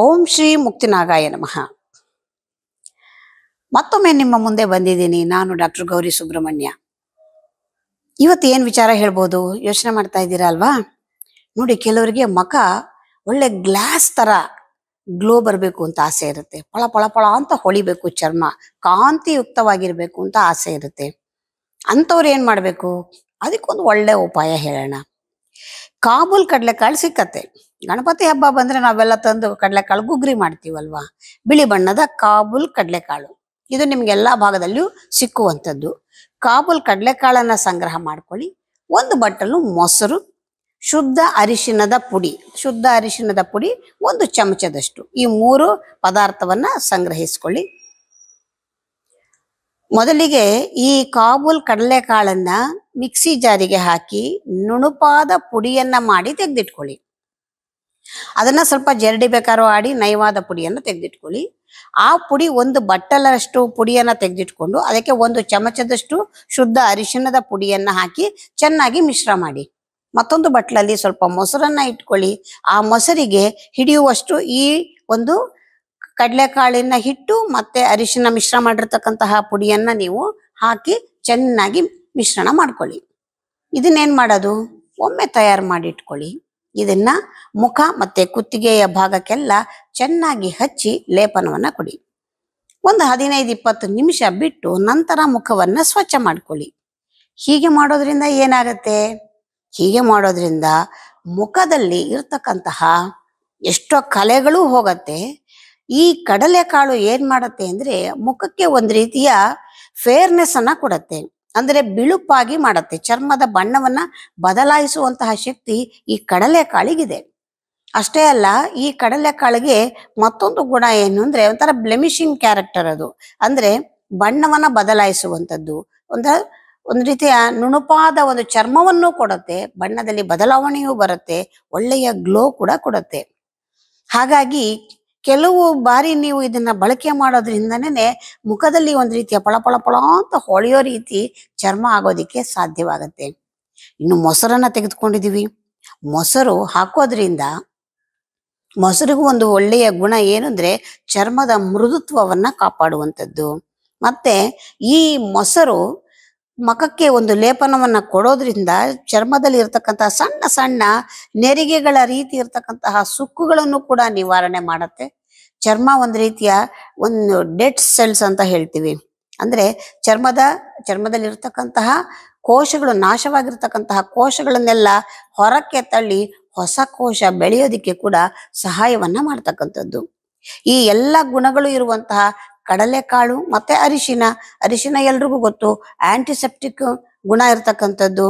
ಓಂ ಶ್ರೀ ಮುಕ್ತಿನಾಗಾಯ ನಮಃ ಮತ್ತೊಮ್ಮೆ ನಿಮ್ಮ ಮುಂದೆ ಬಂದಿದ್ದೀನಿ ನಾನು ಡಾಕ್ಟರ್ ಗೌರಿ ಸುಬ್ರಹ್ಮಣ್ಯ ಇವತ್ತು ಏನು ವಿಚಾರ ಹೇಳ್ಬೋದು ಯೋಚನೆ ಮಾಡ್ತಾ ಇದ್ದೀರಾ ಅಲ್ವಾ ನೋಡಿ ಕೆಲವರಿಗೆ ಮಖ ಒಳ್ಳೆ ಗ್ಲಾಸ್ ಥರ ಗ್ಲೋ ಬರಬೇಕು ಅಂತ ಆಸೆ ಇರುತ್ತೆ ಪಳ ಪಳ ಪಳ ಅಂತ ಹೊಳಿಬೇಕು ಚರ್ಮ ಕಾಂತಿಯುಕ್ತವಾಗಿರಬೇಕು ಅಂತ ಆಸೆ ಇರುತ್ತೆ ಅಂಥವ್ರು ಏನು ಮಾಡಬೇಕು ಅದಕ್ಕೊಂದು ಒಳ್ಳೆ ಉಪಾಯ ಹೇಳೋಣ ಕಾಬೂಲ್ ಕಡಲೆಕಾಳು ಸಿಕ್ಕತ್ತೆ ಗಣಪತಿ ಹಬ್ಬ ಬಂದ್ರೆ ನಾವೆಲ್ಲ ತಂದು ಕಡಲೆಕಾಳು ಗುಗ್ರಿ ಮಾಡ್ತೀವಲ್ವಾ ಬಿಳಿ ಬಣ್ಣದ ಕಾಬೂಲ್ ಕಡಲೆಕಾಳು ಇದು ನಿಮ್ಗೆ ಎಲ್ಲಾ ಭಾಗದಲ್ಲಿಯೂ ಸಿಕ್ಕುವಂಥದ್ದು ಕಾಬೂಲ್ ಕಡಲೆಕಾಳನ್ನ ಸಂಗ್ರಹ ಮಾಡ್ಕೊಳ್ಳಿ ಒಂದು ಬಟ್ಟಲು ಮೊಸರು ಶುದ್ಧ ಅರಿಶಿಣದ ಪುಡಿ ಶುದ್ಧ ಅರಿಶಿಣದ ಪುಡಿ ಒಂದು ಚಮಚದಷ್ಟು ಈ ಮೂರು ಪದಾರ್ಥವನ್ನ ಸಂಗ್ರಹಿಸ್ಕೊಳ್ಳಿ ಮೊದಲಿಗೆ ಈ ಕಾಬೂಲ್ ಕಡಲೆಕಾಳನ್ನ ಮಿಕ್ಸಿ ಜಾರಿಗೆ ಹಾಕಿ ನುಣುಪಾದ ಪುಡಿಯನ್ನ ಮಾಡಿ ತೆಗೆದಿಟ್ಕೊಳ್ಳಿ ಅದನ್ನ ಸ್ವಲ್ಪ ಜರಡಿ ಬೇಕಾದ್ರು ಆಡಿ ನಯವಾದ ಪುಡಿಯನ್ನು ತೆಗೆದಿಟ್ಕೊಳ್ಳಿ ಆ ಪುಡಿ ಒಂದು ಬಟ್ಟಲಷ್ಟು ಪುಡಿಯನ್ನ ತೆಗೆದಿಟ್ಕೊಂಡು ಅದಕ್ಕೆ ಒಂದು ಚಮಚದಷ್ಟು ಶುದ್ಧ ಅರಿಶಿಣದ ಪುಡಿಯನ್ನ ಹಾಕಿ ಚೆನ್ನಾಗಿ ಮಿಶ್ರ ಮಾಡಿ ಮತ್ತೊಂದು ಬಟ್ಲಲ್ಲಿ ಸ್ವಲ್ಪ ಮೊಸರನ್ನ ಇಟ್ಕೊಳ್ಳಿ ಆ ಮೊಸರಿಗೆ ಹಿಡಿಯುವಷ್ಟು ಈ ಒಂದು ಕಡಲೆಕಾಳಿನ ಹಿಟ್ಟು ಮತ್ತೆ ಅರಿಶಿನ ಮಿಶ್ರ ಮಾಡಿರ್ತಕ್ಕಂತಹ ಪುಡಿಯನ್ನ ನೀವು ಹಾಕಿ ಚೆನ್ನಾಗಿ ಮಿಶ್ರಣ ಮಾಡ್ಕೊಳ್ಳಿ ಇದನ್ನೇನ್ ಮಾಡೋದು ಒಮ್ಮೆ ತಯಾರು ಮಾಡಿಟ್ಕೊಳ್ಳಿ ಇದನ್ನ ಮುಖ ಮತ್ತೆ ಕುತ್ತಿಗೆಯ ಭಾಗಕ್ಕೆಲ್ಲ ಚೆನ್ನಾಗಿ ಹಚ್ಚಿ ಲೇಪನವನ್ನ ಕೊಡಿ ಒಂದು ಹದಿನೈದು ಇಪ್ಪತ್ತು ನಿಮಿಷ ಬಿಟ್ಟು ನಂತರ ಮುಖವನ್ನ ಸ್ವಚ್ಛ ಮಾಡ್ಕೊಳ್ಳಿ ಹೀಗೆ ಮಾಡೋದ್ರಿಂದ ಏನಾಗತ್ತೆ ಹೀಗೆ ಮಾಡೋದ್ರಿಂದ ಮುಖದಲ್ಲಿ ಇರ್ತಕ್ಕಂತಹ ಎಷ್ಟೋ ಕಲೆಗಳು ಹೋಗತ್ತೆ ಈ ಕಡಲೆಕಾಳು ಏನ್ ಮಾಡುತ್ತೆ ಅಂದ್ರೆ ಮುಖಕ್ಕೆ ಒಂದ್ ರೀತಿಯ ಫೇರ್ನೆಸ್ ಅನ್ನ ಕೊಡತ್ತೆ ಅಂದ್ರೆ ಬಿಳುಪಾಗಿ ಮಾಡುತ್ತೆ ಚರ್ಮದ ಬಣ್ಣವನ್ನ ಬದಲಾಯಿಸುವಂತಹ ಶಕ್ತಿ ಈ ಕಡಲೆಕಾಳಿಗಿದೆ ಅಷ್ಟೇ ಅಲ್ಲ ಈ ಕಾಳಿಗೆ ಮತ್ತೊಂದು ಗುಣ ಏನು ಅಂದ್ರೆ ಒಂಥರ ಬ್ಲೆಮಿಷಿಂಗ್ ಕ್ಯಾರೆಕ್ಟರ್ ಅದು ಅಂದ್ರೆ ಬಣ್ಣವನ್ನ ಬದಲಾಯಿಸುವಂಥದ್ದು ಒಂಥರ ಒಂದು ರೀತಿಯ ನುಣುಪಾದ ಒಂದು ಚರ್ಮವನ್ನು ಕೊಡುತ್ತೆ ಬಣ್ಣದಲ್ಲಿ ಬದಲಾವಣೆಯೂ ಬರುತ್ತೆ ಒಳ್ಳೆಯ ಗ್ಲೋ ಕೂಡ ಕೊಡತ್ತೆ ಹಾಗಾಗಿ ಕೆಲವು ಬಾರಿ ನೀವು ಇದನ್ನ ಬಳಕೆ ಮಾಡೋದ್ರಿಂದನೇ ಮುಖದಲ್ಲಿ ಒಂದು ರೀತಿಯ ಪಳಪಳ ಪಳ ಅಂತ ಹೊಳೆಯೋ ರೀತಿ ಚರ್ಮ ಆಗೋದಿಕ್ಕೆ ಸಾಧ್ಯವಾಗುತ್ತೆ ಇನ್ನು ಮೊಸರನ್ನ ತೆಗೆದುಕೊಂಡಿದೀವಿ ಮೊಸರು ಹಾಕೋದ್ರಿಂದ ಮೊಸರಿಗೂ ಒಂದು ಒಳ್ಳೆಯ ಗುಣ ಏನು ಅಂದ್ರೆ ಚರ್ಮದ ಮೃದುತ್ವವನ್ನ ಕಾಪಾಡುವಂಥದ್ದು ಮತ್ತೆ ಈ ಮೊಸರು ಮಖಕ್ಕೆ ಒಂದು ಲೇಪನವನ್ನ ಕೊಡೋದ್ರಿಂದ ಚರ್ಮದಲ್ಲಿ ಇರತಕ್ಕಂತಹ ಸಣ್ಣ ಸಣ್ಣ ನೆರಿಗೆಗಳ ರೀತಿ ಇರತಕ್ಕಂತಹ ಸುಕ್ಕುಗಳನ್ನು ಕೂಡ ನಿವಾರಣೆ ಮಾಡುತ್ತೆ ಚರ್ಮ ಒಂದು ರೀತಿಯ ಒಂದು ಡೆಡ್ ಸೆಲ್ಸ್ ಅಂತ ಹೇಳ್ತೀವಿ ಅಂದ್ರೆ ಚರ್ಮದ ಚರ್ಮದಲ್ಲಿರ್ತಕ್ಕಂತಹ ಕೋಶಗಳು ನಾಶವಾಗಿರ್ತಕ್ಕಂತಹ ಕೋಶಗಳನ್ನೆಲ್ಲ ಹೊರಕ್ಕೆ ತಳ್ಳಿ ಹೊಸ ಕೋಶ ಬೆಳೆಯೋದಿಕ್ಕೆ ಕೂಡ ಸಹಾಯವನ್ನ ಮಾಡ್ತಕ್ಕಂಥದ್ದು ಈ ಎಲ್ಲ ಗುಣಗಳು ಇರುವಂತಹ ಕಡಲೆಕಾಳು ಮತ್ತೆ ಅರಿಶಿನ ಅರಿಶಿನ ಎಲ್ರಿಗೂ ಗೊತ್ತು ಆಂಟಿಸೆಪ್ಟಿಕ್ ಗುಣ ಇರತಕ್ಕಂಥದ್ದು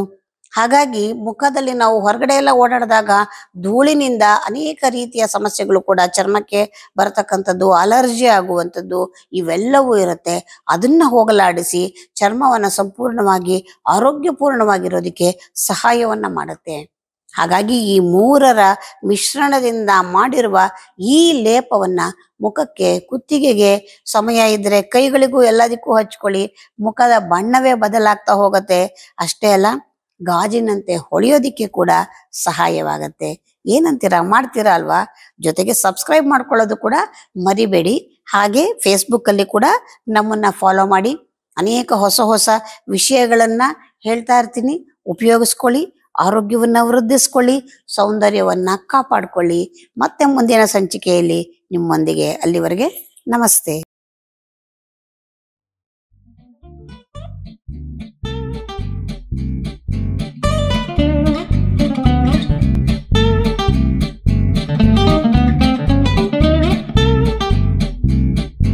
ಹಾಗಾಗಿ ಮುಖದಲ್ಲಿ ನಾವು ಹೊರಗಡೆ ಎಲ್ಲ ಓಡಾಡಿದಾಗ ಧೂಳಿನಿಂದ ಅನೇಕ ರೀತಿಯ ಸಮಸ್ಯೆಗಳು ಕೂಡ ಚರ್ಮಕ್ಕೆ ಬರತಕ್ಕಂಥದ್ದು ಅಲರ್ಜಿ ಆಗುವಂಥದ್ದು ಇವೆಲ್ಲವೂ ಇರುತ್ತೆ ಅದನ್ನ ಹೋಗಲಾಡಿಸಿ ಚರ್ಮವನ್ನು ಸಂಪೂರ್ಣವಾಗಿ ಆರೋಗ್ಯಪೂರ್ಣವಾಗಿರೋದಕ್ಕೆ ಸಹಾಯವನ್ನ ಮಾಡುತ್ತೆ ಹಾಗಾಗಿ ಈ ಮೂರರ ಮಿಶ್ರಣದಿಂದ ಮಾಡಿರುವ ಈ ಲೇಪವನ್ನ ಮುಖಕ್ಕೆ ಕುತ್ತಿಗೆಗೆ ಸಮಯ ಇದ್ದರೆ ಕೈಗಳಿಗೂ ಎಲ್ಲದಕ್ಕೂ ಹಚ್ಕೊಳ್ಳಿ ಮುಖದ ಬಣ್ಣವೇ ಬದಲಾಗ್ತಾ ಹೋಗುತ್ತೆ ಅಷ್ಟೇ ಅಲ್ಲ ಗಾಜಿನಂತೆ ಹೊಳೆಯೋದಿಕ್ಕೆ ಕೂಡ ಸಹಾಯವಾಗತ್ತೆ ಏನಂತೀರಾ ಮಾಡ್ತೀರಾ ಅಲ್ವಾ ಜೊತೆಗೆ ಸಬ್ಸ್ಕ್ರೈಬ್ ಮಾಡ್ಕೊಳ್ಳೋದು ಕೂಡ ಮರಿಬೇಡಿ ಹಾಗೆ ಫೇಸ್ಬುಕ್ಕಲ್ಲಿ ಕೂಡ ನಮ್ಮನ್ನ ಫಾಲೋ ಮಾಡಿ ಅನೇಕ ಹೊಸ ಹೊಸ ವಿಷಯಗಳನ್ನ ಹೇಳ್ತಾ ಇರ್ತೀನಿ ಉಪಯೋಗಿಸ್ಕೊಳ್ಳಿ ಆರೋಗ್ಯವನ್ನ ವೃದ್ಧಿಸ್ಕೊಳ್ಳಿ ಸೌಂದರ್ಯವನ್ನ ಕಾಪಾಡ್ಕೊಳ್ಳಿ ಮತ್ತೆ ಮುಂದಿನ ಸಂಚಿಕೆಯಲ್ಲಿ ನಿಮ್ಮೊಂದಿಗೆ ಅಲ್ಲಿವರೆಗೆ ನಮಸ್ತೆ